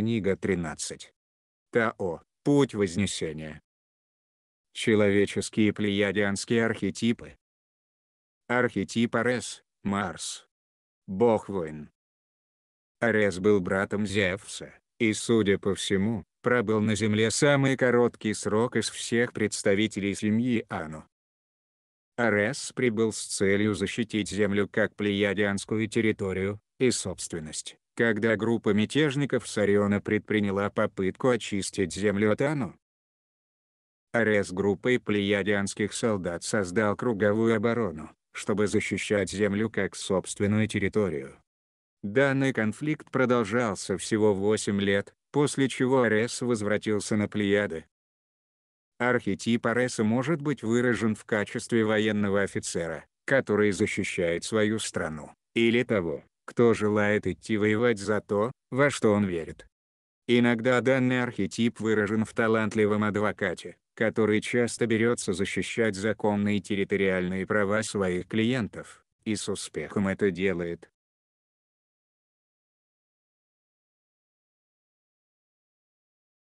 Книга 13. Тао. Путь Вознесения. Человеческие плеядианские архетипы. Архетип Арес, Марс. Бог войн. Арес был братом Зевса, и, судя по всему, пробыл на Земле самый короткий срок из всех представителей семьи Ану. Арес прибыл с целью защитить Землю как плеядианскую территорию и собственность, когда группа мятежников Сариона предприняла попытку очистить землю от Ану. Арес группой плеядианских солдат создал круговую оборону, чтобы защищать землю как собственную территорию. Данный конфликт продолжался всего 8 лет, после чего Арес возвратился на Плеяды. Архетип Ареса может быть выражен в качестве военного офицера, который защищает свою страну, или того, кто желает идти воевать за то, во что он верит. Иногда данный архетип выражен в талантливом адвокате, который часто берется защищать законные территориальные права своих клиентов, и с успехом это делает,